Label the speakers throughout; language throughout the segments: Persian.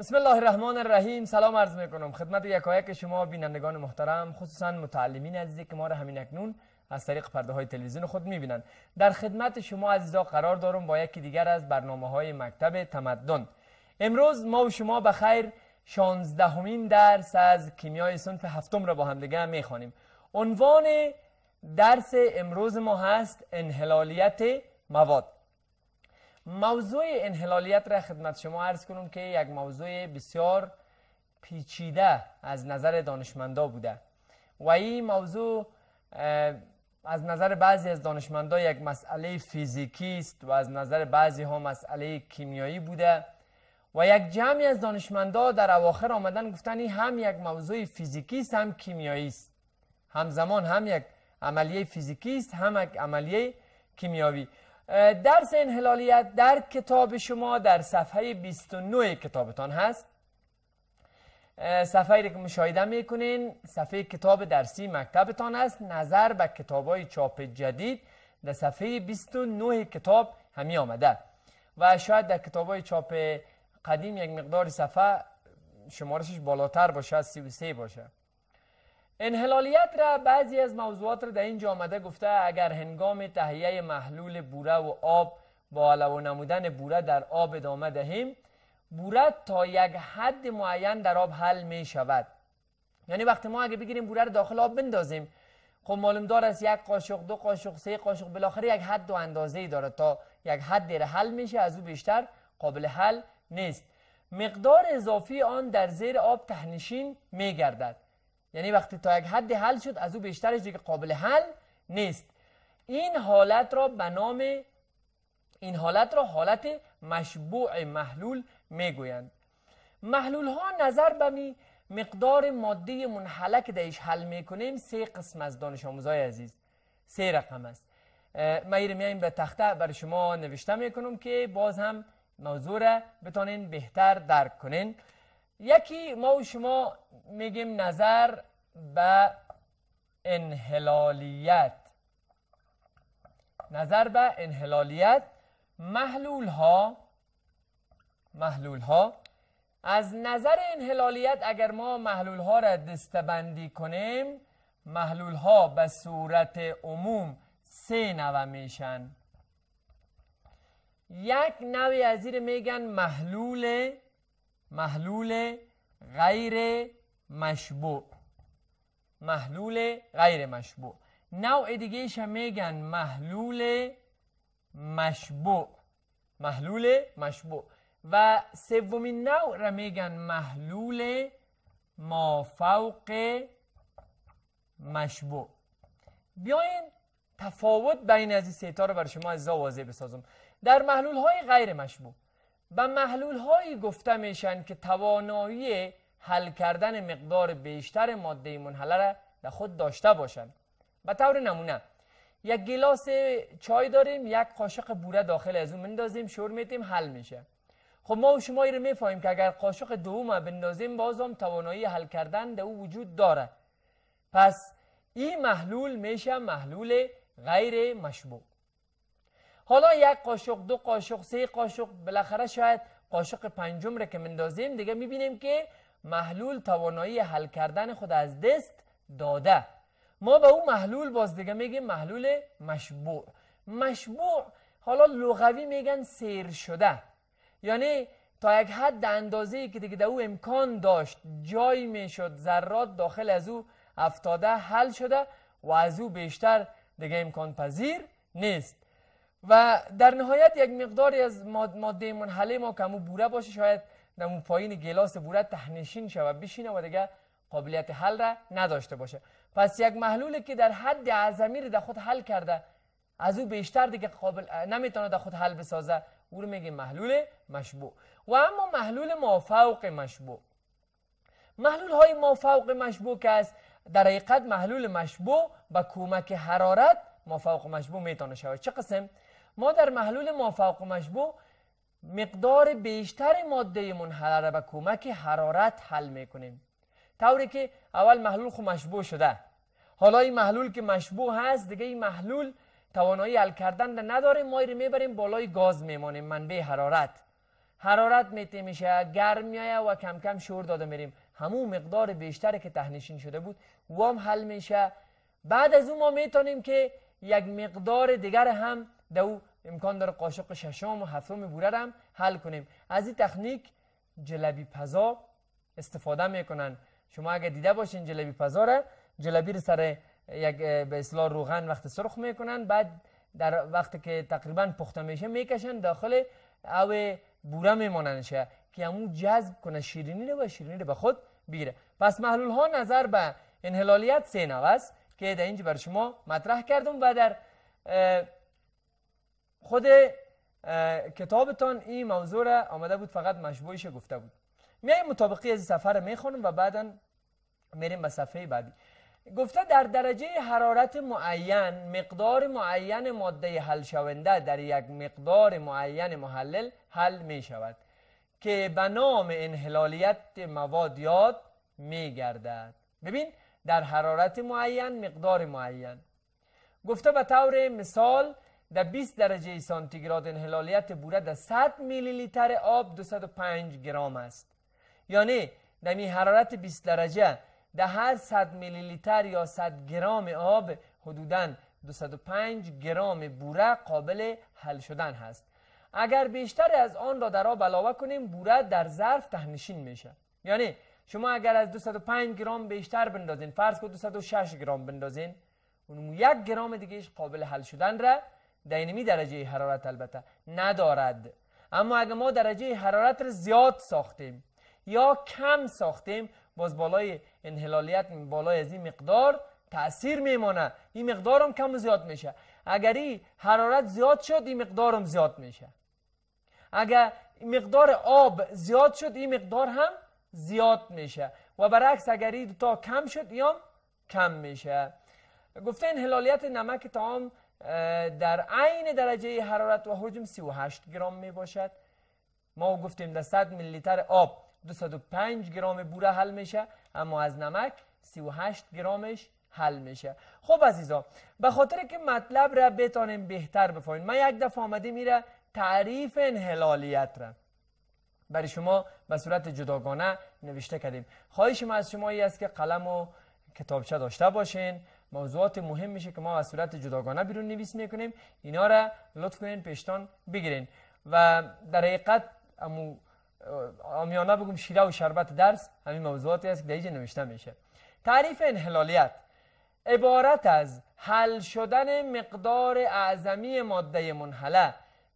Speaker 1: بسم الله الرحمن الرحیم سلام عرض میکنم خدمت یکایک شما بینندگان محترم خصوصا متعلمین عزیزی که ما را همین اکنون از طریق پرده های تلویزیون خود بینند در خدمت شما عزیزا قرار دارم با یکی دیگر از برنامه های مکتب تمدن امروز ما و شما به خیر 16 همین درس از کیمیای صنف هفتم را با می خوانیم عنوان درس امروز ما هست انحلالیت مواد موضوع انحلالیت را خدمت شما عرض کنم که یک موضوع بسیار پیچیده از نظر دانشمندا بوده و این موضوع از نظر بعضی از دانشمندا یک مسئله فیزیکی است و از نظر بعضی ها مسئله کیمیایی بوده و یک جمعی از دانشمندا در اواخر آمدن گفتن این هم یک موضوع فیزیکی است هم کیمیایی است همزمان هم یک عملیه فیزیکی است هم یک عملیه کیمیایی درس انحلالیت در کتاب شما در صفحه 29 کتابتان هست صفحه رو که مشاهده میکنین صفحه کتاب درسی مکتبتان است نظر به کتاب های چاپ جدید در صفحه 29 کتاب همی آمده و شاید در کتاب های چاپ قدیم یک مقدار صفحه شمارشش بالاتر باشه از 33 باشه انحلالیت را بعضی از موضوعات را در اینجا آمده گفته اگر هنگام تهیه محلول بوره و آب با علاوه نمودن بوره در آب ادامه دهیم بوره تا یک حد معین در آب حل می شود یعنی وقتی ما اگر بگیریم بوره را داخل آب بندازیم خب معلوم دار یک قاشق دو قاشق سه قاشق بالاخره یک حد و اندازه داره تا یک در حل میشه از او بیشتر قابل حل نیست مقدار اضافی آن در زیر آب تهنشین میگردد یعنی وقتی تا یک حد حل شد از او بیشترش دیگه قابل حل نیست این حالت را به نام این حالت را حالت مشبوع محلول میگویند محلول ها نظر به مقدار ماده منحله که درش حل میکنیم سه قسم از دانش آموزای عزیز سه رقم است می میایم به تخته بر شما نوشته میکنم که باز هم موضوع را بتانین بهتر درک کنین یکی ما و شما میگیم نظر به انحلالیت نظر به انحلالیت محلول ها محلول ها از نظر انحلالیت اگر ما محلول ها را دستبندی کنیم محلول ها به صورت عموم سه نوع میشن یک نوع از میگن محلول محلول غیر مشبوع محلول غیر مشبوع نوع دیگه میگن محلول مشبوع محلول مشبوع و سومین نوع را میگن محلول مافوق مشبوع بیاین تفاوت بین از این سه تا رو برای شما از واضح بسازم در محلول های غیر مشبوع به محلول هایی گفته میشن که توانایی حل کردن مقدار بیشتر ماده منحله را در خود داشته باشند به طور نمونه یک گلاس چای داریم یک قاشق بوره داخل از اون مندازیم شور میتیم حل میشه خب ما و شما رو میفهمیم که اگر قاشق دوم بندازیم باز هم توانایی حل کردن در او وجود داره پس این محلول میشه محلول غیر مشبوع حالا یک قاشق دو قاشق سه قاشق بالاخره شاید قاشق پنجم را که مندازیم دیگه میبینیم که محلول توانایی حل کردن خود از دست داده ما به اون محلول باز دیگه میگیم محلول مشبوع مشبوع حالا لغوی میگن سیر شده یعنی تا یک حد اندازه که دیگه در او امکان داشت جای میشد ذرات داخل از او افتاده حل شده و از او بیشتر دیگه امکان پذیر نیست و در نهایت یک مقداری از ماده منحله ما که همون بوره باشه شاید در اون پایین گلاس بوره تهنشین شود بشینه و دیگه قابلیت حل را نداشته باشه پس یک محلولی که در حد اعظمی در خود حل کرده از او بیشتر دیگه قابل نمیتونه در خود حل بسازه او رو میگه محلول مشبوع و اما محلول مافوق مشبوع محلول های مافوق مشبوع که از در حقیقت محلول مشبوع با کمک حرارت مافوق مشبوع میتونه شود چه قسم ما در محلول مافوق و مشبوع مقدار بیشتر ماده منحله را به کمک حرارت حل میکنیم طوری که اول محلول خو خب مشبوع شده حالا این محلول که مشبوع هست دیگه این محلول توانایی حل کردن نداره ما رو میبریم بالای گاز میمانیم منبع حرارت حرارت میتی میشه گرم میایه و کم کم شور داده میریم همون مقدار بیشتری که تهنشین شده بود وام حل میشه بعد از اون ما میتونیم که یک مقدار دیگر هم در امکان داره قاشق ششم و هفتم بوره هم حل کنیم از این تکنیک جلبی پزا استفاده میکنن شما اگه دیده باشین جلبی پزا را جلبی رو سر یک به اصطلاح روغن وقت سرخ میکنن بعد در وقتی که تقریبا پخته میشه میکشن داخل او بوره شه که اون جذب کنه شیرینی رو و شیرینی رو به خود بگیره پس محلول ها نظر به انحلالیت سه نوست که در اینجا بر شما مطرح کردم و در خود کتابتان این موضوع را آمده بود فقط مشبوعش گفته بود میایم مطابقی از سفر را و بعدا میریم به صفحه بعدی گفته در درجه حرارت معین مقدار معین ماده حل شونده در یک مقدار معین محلل حل می شود که به نام انحلالیت مواد یاد می گردد ببین در حرارت معین مقدار معین گفته به طور مثال در 20 درجه سانتیگراد انحلالیت بوره در 100 میلی لیتر آب 205 گرام است یعنی در می حرارت 20 درجه در هر 100 میلی لیتر یا 100 گرم آب حدودا 205 گرام بوره قابل حل شدن هست اگر بیشتر از آن را در آب علاوه کنیم بوره در ظرف تهنشین میشه یعنی شما اگر از 205 گرام بیشتر بندازین فرض کن 206 گرم بندازین اون یک گرام دیگهش قابل حل شدن را دینمی درجه حرارت البته ندارد اما اگر ما درجه حرارت رو زیاد ساختیم یا کم ساختیم باز بالای انحلالیت بالای از این مقدار تاثیر میمانه این مقدار هم کم و زیاد میشه اگر این حرارت زیاد شد این مقدار هم زیاد میشه اگر مقدار آب زیاد شد این مقدار هم زیاد میشه و برعکس اگر این دوتا کم شد یا کم میشه گفته انحلالیت نمک تام در عین درجه حرارت و حجم 38 گرام می باشد ما گفتیم در 100 میلی لیتر آب 205 گرام بوره حل میشه اما از نمک 38 گرامش حل میشه خب عزیزا به خاطر که مطلب را بتانیم بهتر بفهمیم من یک دفعه آمده میره تعریف انحلالیت را برای شما به صورت جداگانه نوشته کردیم خواهش ما از شما است که قلم و کتابچه داشته باشین موضوعات مهم میشه که ما از صورت جداگانه بیرون نویس میکنیم اینا را لطف کنین پیشتان بگیرین و در حقیقت امو آمیانه بگم شیره و شربت درس همین موضوعاتی است که اینجا نوشته میشه تعریف انحلالیت عبارت از حل شدن مقدار اعظمی ماده منحله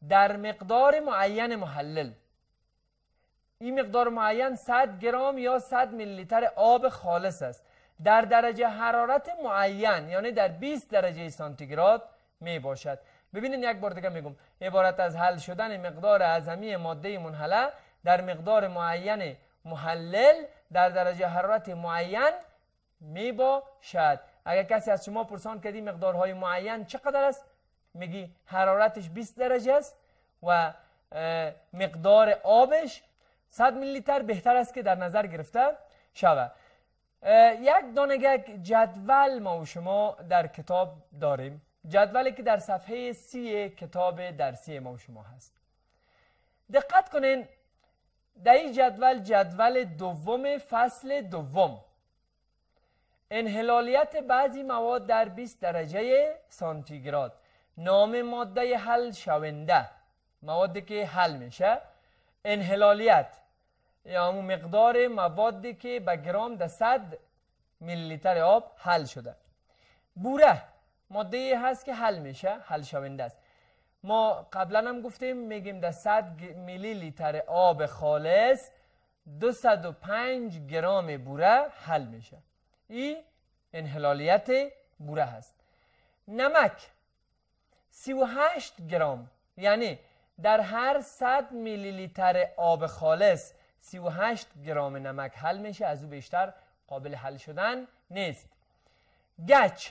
Speaker 1: در مقدار معین محلل این مقدار معین 100 گرام یا 100 لیتر آب خالص است در درجه حرارت معین یعنی در 20 درجه سانتیگراد می باشد ببینید یک بار دیگه میگم عبارت از حل شدن مقدار اعظمی ماده منحله در مقدار معین محلل در درجه حرارت معین می باشد اگر کسی از شما پرسان کردی مقدارهای معین چقدر است میگی حرارتش 20 درجه است و مقدار آبش 100 میلی لیتر بهتر است که در نظر گرفته شود یک دانه جدول ما و شما در کتاب داریم جدولی که در صفحه سی کتاب درسی ما و شما هست دقت کنین در این جدول جدول دوم فصل دوم انحلالیت بعضی مواد در 20 درجه سانتیگراد نام ماده حل شونده موادی که حل میشه انحلالیت یا اون مقدار موادی که به گرام در 100 میلی آب حل شده بوره ماده هست که حل میشه حل شونده است ما قبلا هم گفتیم میگیم در صد میلی آب خالص 205 گرام بوره حل میشه این انحلالیت بوره هست نمک 38 گرام یعنی در هر 100 میلی لیتر آب خالص 38 گرام نمک حل میشه از او بیشتر قابل حل شدن نیست گچ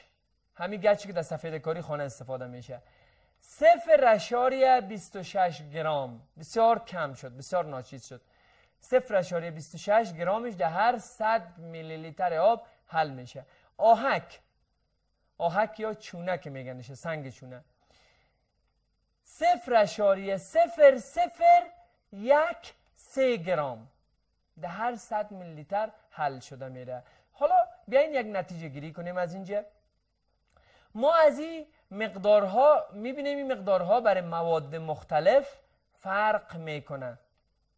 Speaker 1: همین گچی که در سفید کاری خانه استفاده میشه صفر و 26 گرام بسیار کم شد بسیار ناچیز شد صفر رشاری 26 گرامش در هر 100 میلی لیتر آب حل میشه آهک آهک یا چونه که میگنشه سنگ چونه صفر اشاریه صفر صفر یک 3 گرام در هر 100 میلیتر حل شده میره حالا بیاین یک نتیجه گیری کنیم از اینجا ما از این مقدارها میبینیم این مقدارها برای مواد مختلف فرق میکنه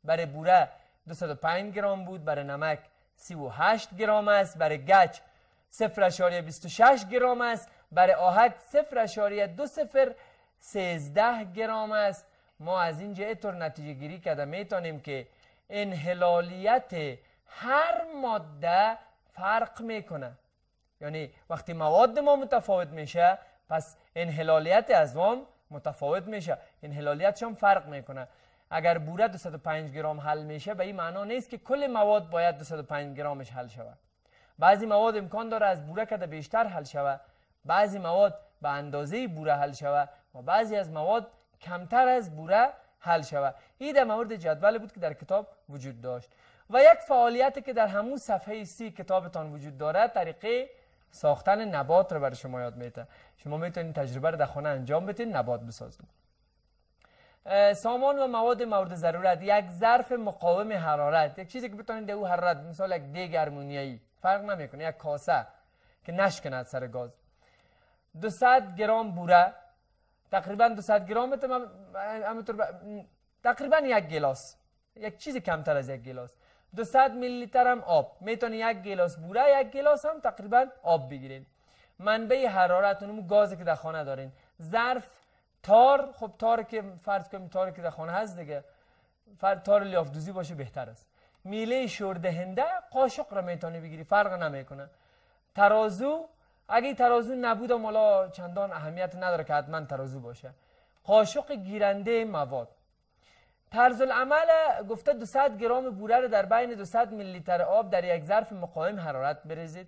Speaker 1: برای بوره 205 گرام بود برای نمک 38 گرام است برای گچ 0.26 گرام است برای آهک 0.20 13 گرام است ما از اینجا اطور نتیجه گیری کرده میتونیم که انحلالیت هر ماده فرق میکنه یعنی وقتی مواد ما متفاوت میشه پس انحلالیت از وام متفاوت میشه انحلالیتش هم فرق میکنه اگر بوره 205 گرام حل میشه به این معنا نیست که کل مواد باید 205 گرامش حل شود بعضی مواد امکان داره از بوره کده بیشتر حل شود بعضی مواد به اندازه بوره حل شود و بعضی از مواد کمتر از بوره حل شود این در مورد جدول بود که در کتاب وجود داشت و یک فعالیتی که در همون صفحه سی کتابتان وجود دارد طریقه ساختن نبات رو برای شما یاد میده شما میتونید تجربه رو در خانه انجام بدین نبات بسازید سامان و مواد مورد ضرورت یک ظرف مقاوم حرارت یک چیزی که بتونید او حرارت مثال یک دیگ ارمونیایی فرق نمیکنه یک کاسه که نشکند سر گاز 200 گرم بوره تقریبا 200 گرام تا همینطور تقریبا یک گلاس یک چیز کمتر از یک گلاس 200 میلی لیتر هم آب میتونی یک گلاس بوره یک گلاس هم تقریبا آب بگیرین منبع حرارت گازی که در خانه دارین ظرف تار خب تار که فرض کنیم تار که در خانه هست دیگه فرض تار لیافتوزی باشه بهتر است میله شوردهنده قاشق را میتونی بگیری فرق نمیکنه ترازو اگه ترازو نبود مالا چندان اهمیت نداره که حتما ترازو باشه قاشق گیرنده مواد طرز عمله گفته 200 گرام بوره رو در بین 200 میلی لیتر آب در یک ظرف مقاوم حرارت بریزید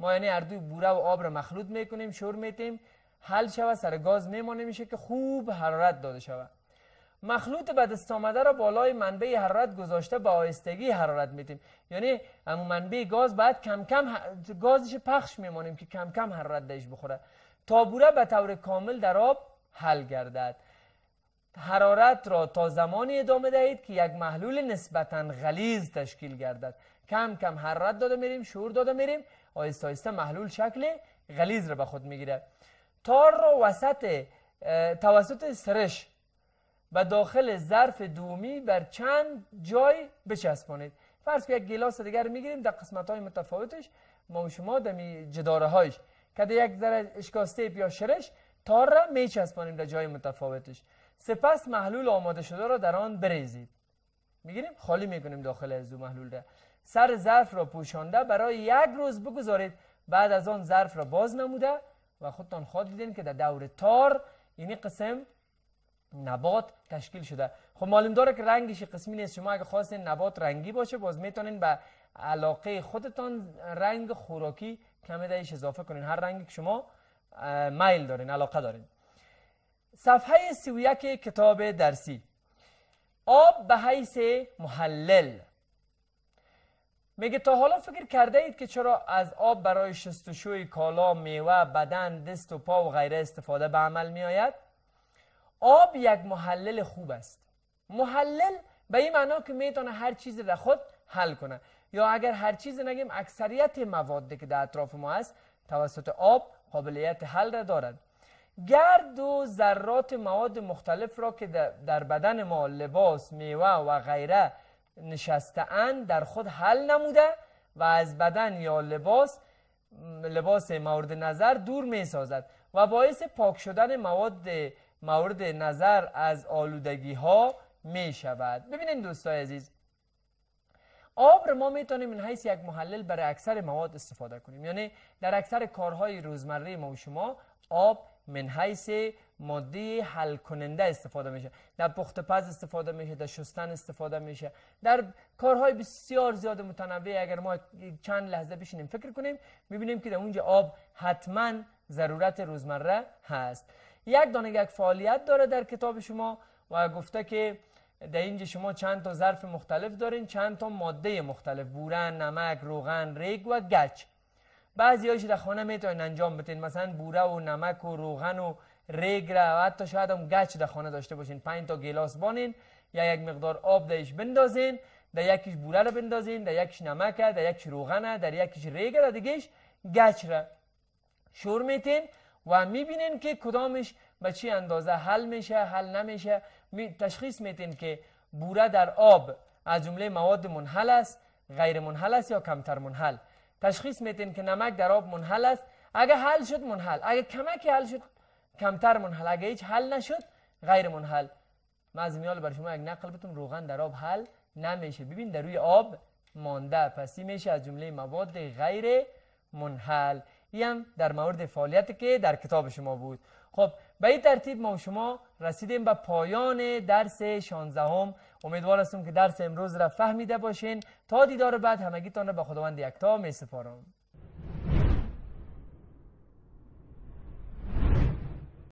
Speaker 1: ما یعنی هر بوره و آب رو مخلوط میکنیم شور میتیم حل شود سر گاز میمانه میشه که خوب حرارت داده شود مخلوط به دست آمده را بالای منبع حرارت گذاشته به آهستگی حرارت میدیم یعنی اون منبع گاز باید کم کم گازش پخش میمانیم که کم کم حرارت دهش بخوره تا به طور کامل در آب حل گردد حرارت را تا زمانی ادامه دهید که یک محلول نسبتا غلیظ تشکیل گردد کم کم حرارت داده میریم شور داده میریم آهسته آهسته محلول شکل غلیظ را به خود میگیره تار را وسط توسط سرش و داخل ظرف دومی بر چند جای بچسبانید فرض که یک گلاس دیگر میگیریم در قسمت های متفاوتش ما شما دمی جداره هایش که یک ذره اشکاسته یا شرش تار را میچسبانیم در جای متفاوتش سپس محلول آماده شده را در آن بریزید میگیریم خالی میکنیم داخل از دو محلول را سر ظرف را پوشانده برای یک روز بگذارید بعد از آن ظرف را باز نموده و خودتان خواهد دیدین که در دور تار یعنی قسم نبات تشکیل شده خب معلوم داره که رنگش قسمی نیست شما اگه خواستین نبات رنگی باشه باز میتونین به علاقه خودتان رنگ خوراکی کمی دهش اضافه کنین هر رنگی که شما میل دارین علاقه دارین صفحه 31 کتاب درسی آب به حیث محلل میگه تا حالا فکر کرده اید که چرا از آب برای شستشوی کالا، میوه، بدن، دست و پا و غیره استفاده به عمل می آید؟ آب یک محلل خوب است محلل به این معنا که میتونه هر چیز را خود حل کنه یا اگر هر چیز نگیم اکثریت مواد که در اطراف ما است توسط آب قابلیت حل را دارد گرد و ذرات مواد مختلف را که در بدن ما لباس، میوه و غیره اند در خود حل نموده و از بدن یا لباس لباس مورد نظر دور می سازد و باعث پاک شدن مواد مورد نظر از آلودگی ها می شود ببینید دوستای عزیز آب را ما میتونیم این حیث یک محلل برای اکثر مواد استفاده کنیم یعنی در اکثر کارهای روزمره ما و شما آب من حیث ماده حل کننده استفاده میشه در پخت پز استفاده میشه در شستن استفاده میشه در کارهای بسیار زیاد متنوع اگر ما چند لحظه بشینیم فکر کنیم میبینیم که در اونجا آب حتما ضرورت روزمره هست یک دانه یک فعالیت داره در کتاب شما و گفته که در اینجا شما چند تا ظرف مختلف دارین چند تا ماده مختلف بورن، نمک، روغن، ریگ و گچ بعضی هایش در خانه میتونین انجام بتین مثلا بوره و نمک و روغن و ریگ را و حتی شاید هم گچ در خانه داشته باشین پنج تا گلاس بانین یا یک مقدار آب درش بندازین در یکیش بوره را بندازین در یکیش نمک در یکیش روغن در یکیش ریگ را دیگهش گچ را شور میتین و میبینین که کدامش به چی اندازه حل میشه حل نمیشه می تشخیص میتین که بوره در آب از جمله مواد منحل است غیر منحل است یا کمتر منحل تشخیص میتین که نمک در آب منحل است اگه حل شد منحل اگه کمکی حل شد کمتر منحل اگه هیچ حل نشد غیر منحل ما از میال بر شما یک نقل بتون روغن در آب حل نمیشه ببین در روی آب مانده پسی میشه از جمله مواد غیر منحل این در مورد فعالیت که در کتاب شما بود خب به این ترتیب ما و شما رسیدیم به پایان درس 16 هم امیدوار هستم که درس امروز را فهمیده باشین تا دیدار بعد همگیتان را به خداوند یکتا می سپارم